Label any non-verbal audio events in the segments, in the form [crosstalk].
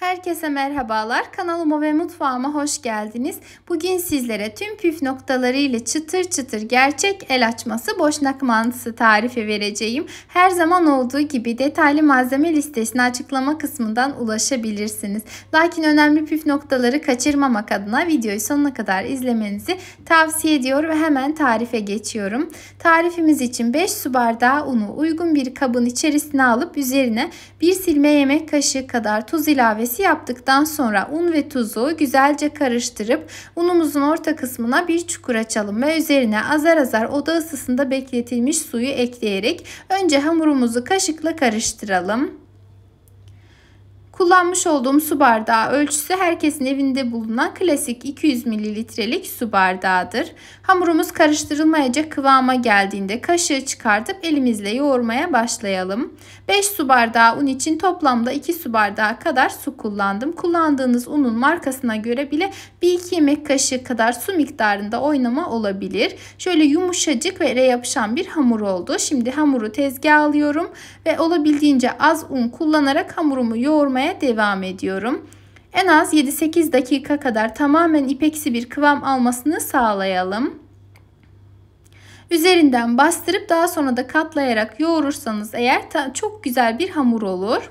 Herkese merhabalar. Kanalıma ve mutfağıma hoş geldiniz. Bugün sizlere tüm püf noktaları ile çıtır çıtır gerçek el açması boşnak mantısı tarifi vereceğim. Her zaman olduğu gibi detaylı malzeme listesini açıklama kısmından ulaşabilirsiniz. Lakin önemli püf noktaları kaçırmamak adına videoyu sonuna kadar izlemenizi tavsiye ediyor ve hemen tarife geçiyorum. Tarifimiz için 5 su bardağı unu uygun bir kabın içerisine alıp üzerine bir silme yemek kaşığı kadar tuz ilave ilavesi yaptıktan sonra un ve tuzu güzelce karıştırıp unumuzun orta kısmına bir çukur açalım ve üzerine azar azar oda ısısında bekletilmiş suyu ekleyerek önce hamurumuzu kaşıkla karıştıralım. Kullanmış olduğum su bardağı ölçüsü herkesin evinde bulunan klasik 200 mililitrelik su bardağıdır. Hamurumuz karıştırılmayacak kıvama geldiğinde kaşığı çıkartıp elimizle yoğurmaya başlayalım. 5 su bardağı un için toplamda 2 su bardağı kadar su kullandım. Kullandığınız unun markasına göre bile 1-2 yemek kaşığı kadar su miktarında oynama olabilir. Şöyle yumuşacık ve ele yapışan bir hamur oldu. Şimdi hamuru tezgah alıyorum ve olabildiğince az un kullanarak hamurumu yoğurmaya pişirmeye devam ediyorum. En az 7-8 dakika kadar tamamen ipeksi bir kıvam almasını sağlayalım. Üzerinden bastırıp daha sonra da katlayarak yoğurursanız eğer çok güzel bir hamur olur.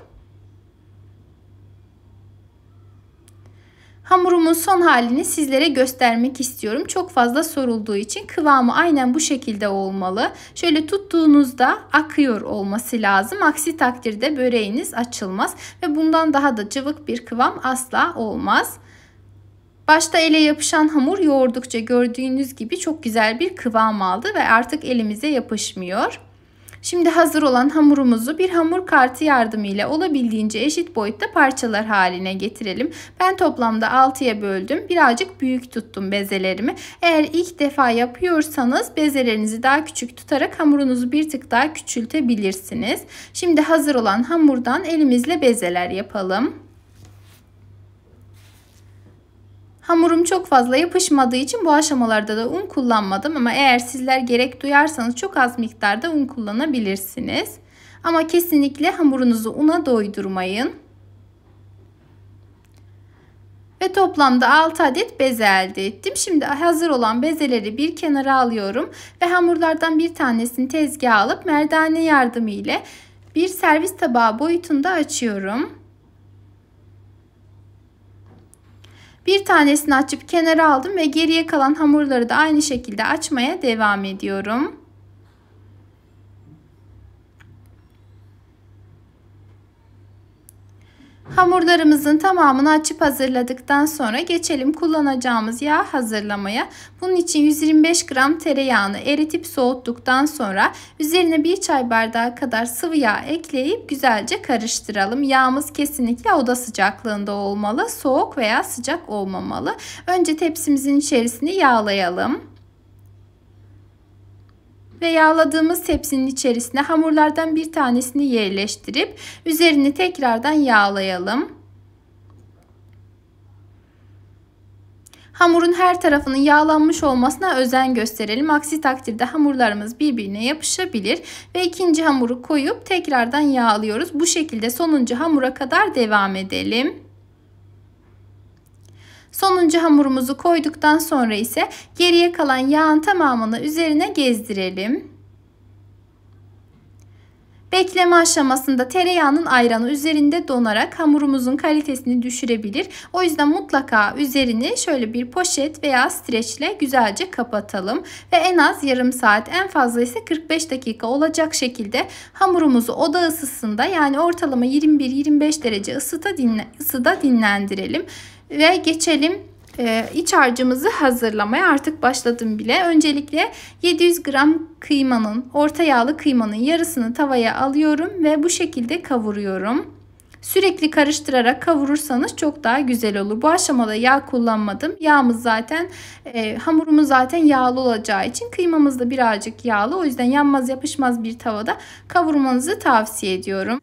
Hamurumun son halini sizlere göstermek istiyorum. Çok fazla sorulduğu için kıvamı aynen bu şekilde olmalı. Şöyle tuttuğunuzda akıyor olması lazım. Aksi takdirde böreğiniz açılmaz ve bundan daha da cıvık bir kıvam asla olmaz. Başta ele yapışan hamur yoğurdukça gördüğünüz gibi çok güzel bir kıvam aldı ve artık elimize yapışmıyor. Şimdi hazır olan hamurumuzu bir hamur kartı yardımıyla olabildiğince eşit boyutta parçalar haline getirelim. Ben toplamda 6'ya böldüm. Birazcık büyük tuttum bezelerimi. Eğer ilk defa yapıyorsanız bezelerinizi daha küçük tutarak hamurunuzu bir tık daha küçültebilirsiniz. Şimdi hazır olan hamurdan elimizle bezeler yapalım. Hamurum çok fazla yapışmadığı için bu aşamalarda da un kullanmadım ama eğer sizler gerek duyarsanız çok az miktarda un kullanabilirsiniz. Ama kesinlikle hamurunuzu una doydurmayın. Ve toplamda 6 adet beze elde ettim. Şimdi hazır olan bezeleri bir kenara alıyorum ve hamurlardan bir tanesini tezgaha alıp merdane yardımı ile bir servis tabağı boyutunda açıyorum. Bir tanesini açıp kenara aldım ve geriye kalan hamurları da aynı şekilde açmaya devam ediyorum. Hamurlarımızın tamamını açıp hazırladıktan sonra geçelim kullanacağımız yağ hazırlamaya. Bunun için 125 gram tereyağını eritip soğuttuktan sonra üzerine bir çay bardağı kadar sıvı yağ ekleyip güzelce karıştıralım. Yağımız kesinlikle oda sıcaklığında olmalı. Soğuk veya sıcak olmamalı. Önce tepsimizin içerisini yağlayalım ve yağladığımız tepsinin içerisine hamurlardan bir tanesini yerleştirip üzerini tekrardan yağlayalım. Hamurun her tarafının yağlanmış olmasına özen gösterelim. Aksi takdirde hamurlarımız birbirine yapışabilir ve ikinci hamuru koyup tekrardan yağlıyoruz. Bu şekilde sonuncu hamura kadar devam edelim. Sonuncu hamurumuzu koyduktan sonra ise geriye kalan yağın tamamını üzerine gezdirelim. Bekleme aşamasında tereyağının ayranı üzerinde donarak hamurumuzun kalitesini düşürebilir. O yüzden mutlaka üzerini şöyle bir poşet veya streçle güzelce kapatalım. Ve en az yarım saat en fazla ise 45 dakika olacak şekilde hamurumuzu oda ısısında yani ortalama 21-25 derece ısıda, ısıda dinlendirelim ve geçelim e, iç harcımızı hazırlamaya artık başladım bile. Öncelikle 700 gram kıymanın, orta yağlı kıymanın yarısını tavaya alıyorum ve bu şekilde kavuruyorum. Sürekli karıştırarak kavurursanız çok daha güzel olur. Bu aşamada yağ kullanmadım. Yağımız zaten e, hamurumuz zaten yağlı olacağı için kıymamız da birazcık yağlı. O yüzden yanmaz yapışmaz bir tavada kavurmanızı tavsiye ediyorum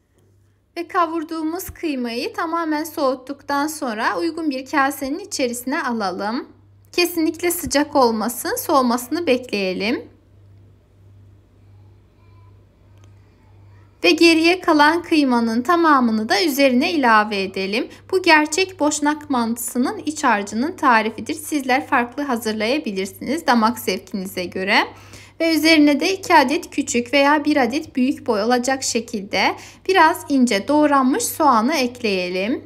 ve kavurduğumuz kıymayı tamamen soğuttuktan sonra uygun bir kasenin içerisine alalım. Kesinlikle sıcak olmasın, soğumasını bekleyelim. Ve geriye kalan kıymanın tamamını da üzerine ilave edelim. Bu gerçek boşnak mantısının iç harcının tarifidir. Sizler farklı hazırlayabilirsiniz damak zevkinize göre ve üzerine de 2 adet küçük veya 1 adet büyük boy olacak şekilde biraz ince doğranmış soğanı ekleyelim.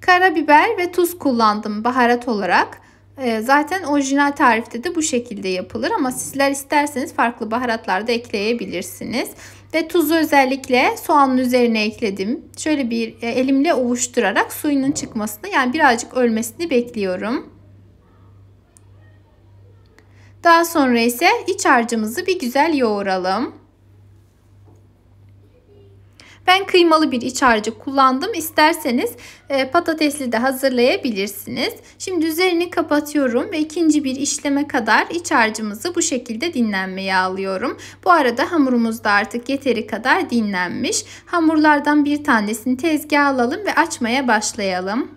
Karabiber ve tuz kullandım baharat olarak. Ee, zaten orijinal tarifte de bu şekilde yapılır ama sizler isterseniz farklı baharatlar da ekleyebilirsiniz. Ve tuzu özellikle soğanın üzerine ekledim. Şöyle bir e, elimle ovuşturarak suyunun çıkmasını yani birazcık ölmesini bekliyorum. Daha sonra ise iç harcımızı bir güzel yoğuralım. Ben kıymalı bir iç harcı kullandım. İsterseniz e, patatesli de hazırlayabilirsiniz. Şimdi üzerini kapatıyorum ve ikinci bir işleme kadar iç harcımızı bu şekilde dinlenmeye alıyorum. Bu arada hamurumuz da artık yeteri kadar dinlenmiş. Hamurlardan bir tanesini tezgaha alalım ve açmaya başlayalım.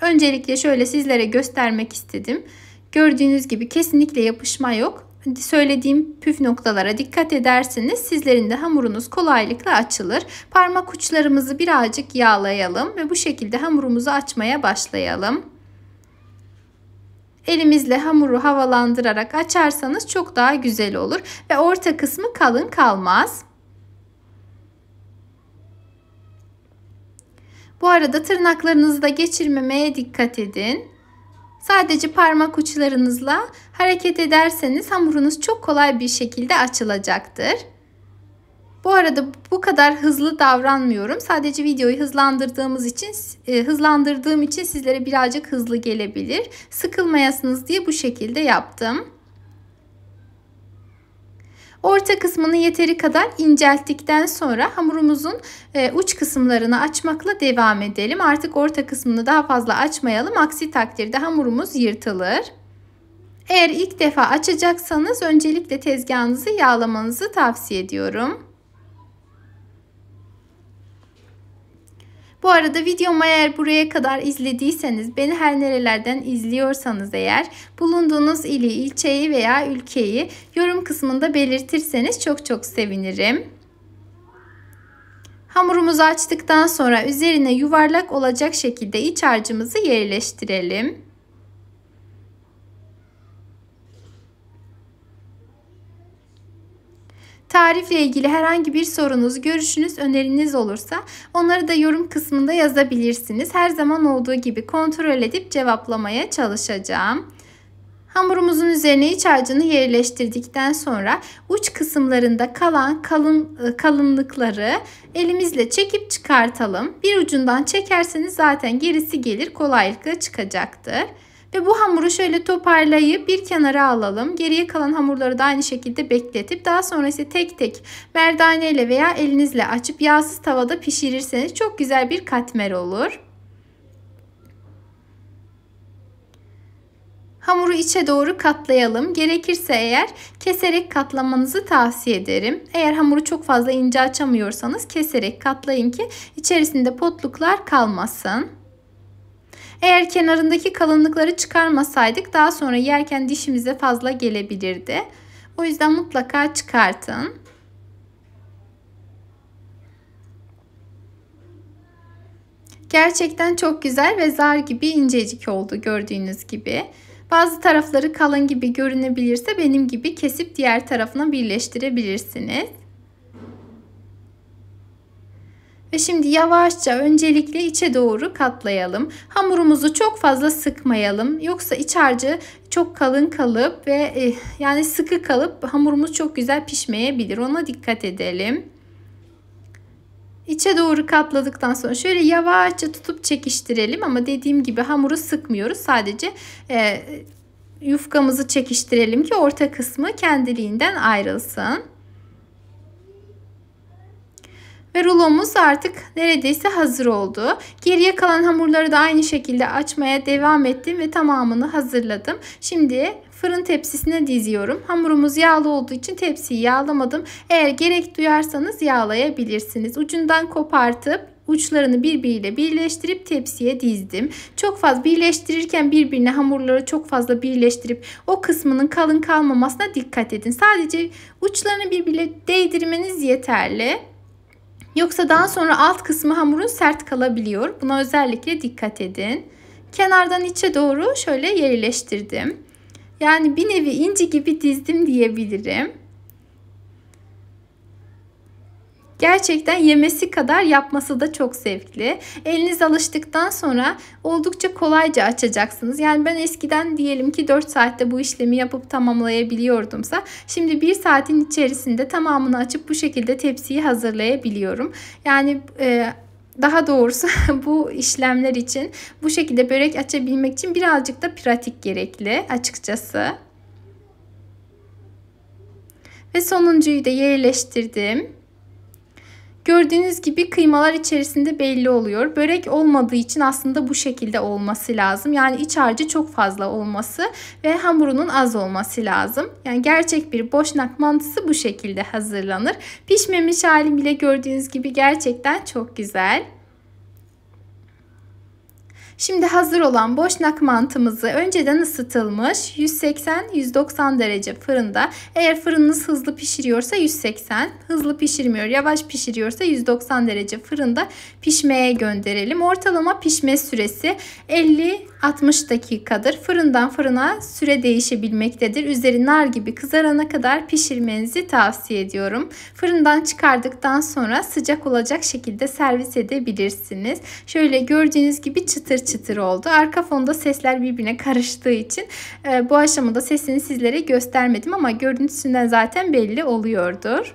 Öncelikle şöyle sizlere göstermek istedim. Gördüğünüz gibi kesinlikle yapışma yok. Söylediğim püf noktalara dikkat ederseniz sizlerin de hamurunuz kolaylıkla açılır. Parmak uçlarımızı birazcık yağlayalım ve bu şekilde hamurumuzu açmaya başlayalım. Elimizle hamuru havalandırarak açarsanız çok daha güzel olur ve orta kısmı kalın kalmaz. Bu arada tırnaklarınızı da geçirmemeye dikkat edin. Sadece parmak uçlarınızla hareket ederseniz hamurunuz çok kolay bir şekilde açılacaktır. Bu arada bu kadar hızlı davranmıyorum. Sadece videoyu hızlandırdığımız için e, hızlandırdığım için sizlere birazcık hızlı gelebilir. Sıkılmayasınız diye bu şekilde yaptım. Orta kısmını yeteri kadar incelttikten sonra hamurumuzun e, uç kısımlarını açmakla devam edelim. Artık orta kısmını daha fazla açmayalım. Aksi takdirde hamurumuz yırtılır. Eğer ilk defa açacaksanız öncelikle tezgahınızı yağlamanızı tavsiye ediyorum. Bu arada videomu eğer buraya kadar izlediyseniz, beni her nerelerden izliyorsanız eğer bulunduğunuz ili, ilçeyi veya ülkeyi yorum kısmında belirtirseniz çok çok sevinirim. Hamurumuzu açtıktan sonra üzerine yuvarlak olacak şekilde iç harcımızı yerleştirelim. Tarifle ilgili herhangi bir sorunuz, görüşünüz, öneriniz olursa onları da yorum kısmında yazabilirsiniz. Her zaman olduğu gibi kontrol edip cevaplamaya çalışacağım. Hamurumuzun üzerine iç harcını yerleştirdikten sonra uç kısımlarında kalan kalın e, kalınlıkları elimizle çekip çıkartalım. Bir ucundan çekerseniz zaten gerisi gelir kolaylıkla çıkacaktır. Ve bu hamuru şöyle toparlayıp bir kenara alalım. Geriye kalan hamurları da aynı şekilde bekletip daha sonra ise tek tek merdaneyle veya elinizle açıp yağsız tavada pişirirseniz çok güzel bir katmer olur. Hamuru içe doğru katlayalım. Gerekirse eğer keserek katlamanızı tavsiye ederim. Eğer hamuru çok fazla ince açamıyorsanız keserek katlayın ki içerisinde potluklar kalmasın. Eğer kenarındaki kalınlıkları çıkarmasaydık daha sonra yerken dişimize fazla gelebilirdi. O yüzden mutlaka çıkartın. Gerçekten çok güzel ve zar gibi incecik oldu gördüğünüz gibi. Bazı tarafları kalın gibi görünebilirse benim gibi kesip diğer tarafına birleştirebilirsiniz. Ve şimdi yavaşça öncelikle içe doğru katlayalım. Hamurumuzu çok fazla sıkmayalım. Yoksa iç harcı çok kalın kalıp ve e, yani sıkı kalıp hamurumuz çok güzel pişmeyebilir. Ona dikkat edelim. İçe doğru katladıktan sonra şöyle yavaşça tutup çekiştirelim ama dediğim gibi hamuru sıkmıyoruz. Sadece e, yufkamızı çekiştirelim ki orta kısmı kendiliğinden ayrılsın. Ve rulomuz artık neredeyse hazır oldu. Geriye kalan hamurları da aynı şekilde açmaya devam ettim ve tamamını hazırladım. Şimdi fırın tepsisine diziyorum. Hamurumuz yağlı olduğu için tepsiyi yağlamadım. Eğer gerek duyarsanız yağlayabilirsiniz. Ucundan kopartıp uçlarını birbiriyle birleştirip tepsiye dizdim. Çok fazla birleştirirken birbirine hamurları çok fazla birleştirip o kısmının kalın kalmamasına dikkat edin. Sadece uçlarını birbirine değdirmeniz yeterli. Yoksa daha sonra alt kısmı hamurun sert kalabiliyor. Buna özellikle dikkat edin. Kenardan içe doğru şöyle yerleştirdim. Yani bir nevi inci gibi dizdim diyebilirim. Gerçekten yemesi kadar yapması da çok zevkli. Eliniz alıştıktan sonra oldukça kolayca açacaksınız. Yani ben eskiden diyelim ki 4 saatte bu işlemi yapıp tamamlayabiliyordumsa şimdi 1 saatin içerisinde tamamını açıp bu şekilde tepsiyi hazırlayabiliyorum. Yani e, daha doğrusu [laughs] bu işlemler için bu şekilde börek açabilmek için birazcık da pratik gerekli açıkçası. Ve sonuncuyu da yerleştirdim. Gördüğünüz gibi kıymalar içerisinde belli oluyor. Börek olmadığı için aslında bu şekilde olması lazım. Yani iç harcı çok fazla olması ve hamurunun az olması lazım. Yani gerçek bir boşnak mantısı bu şekilde hazırlanır. Pişmemiş halim bile gördüğünüz gibi gerçekten çok güzel. Şimdi hazır olan boşnak mantımızı önceden ısıtılmış 180-190 derece fırında. Eğer fırınınız hızlı pişiriyorsa 180, hızlı pişirmiyor yavaş pişiriyorsa 190 derece fırında pişmeye gönderelim. Ortalama pişme süresi 50-60 dakikadır. Fırından fırına süre değişebilmektedir. Üzeri nar gibi kızarana kadar pişirmenizi tavsiye ediyorum. Fırından çıkardıktan sonra sıcak olacak şekilde servis edebilirsiniz. Şöyle gördüğünüz gibi çıtır çıtır çıtır oldu. Arka fonda sesler birbirine karıştığı için e, bu aşamada sesini sizlere göstermedim ama görüntüsünden zaten belli oluyordur.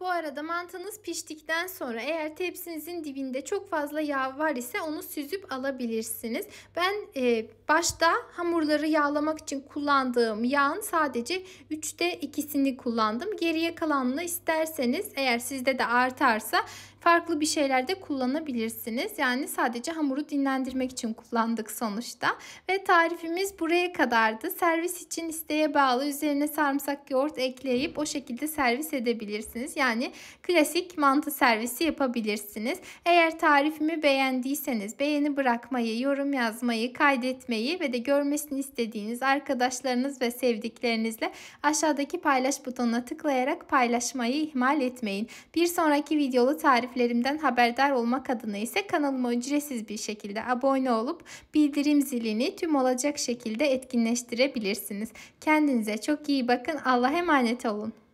Bu arada mantınız piştikten sonra eğer tepsinizin dibinde çok fazla yağ var ise onu süzüp alabilirsiniz. Ben e, başta hamurları yağlamak için kullandığım yağın sadece 3'te 2'sini kullandım. Geriye kalanını isterseniz eğer sizde de artarsa farklı bir şeyler de kullanabilirsiniz. Yani sadece hamuru dinlendirmek için kullandık sonuçta. Ve tarifimiz buraya kadardı. Servis için isteğe bağlı üzerine sarımsak yoğurt ekleyip o şekilde servis edebilirsiniz. Yani klasik mantı servisi yapabilirsiniz. Eğer tarifimi beğendiyseniz beğeni bırakmayı, yorum yazmayı, kaydetmeyi ve de görmesini istediğiniz arkadaşlarınız ve sevdiklerinizle aşağıdaki paylaş butonuna tıklayarak paylaşmayı ihmal etmeyin. Bir sonraki videolu tarif tariflerimden haberdar olmak adına ise kanalıma ücretsiz bir şekilde abone olup bildirim zilini tüm olacak şekilde etkinleştirebilirsiniz. Kendinize çok iyi bakın. Allah'a emanet olun.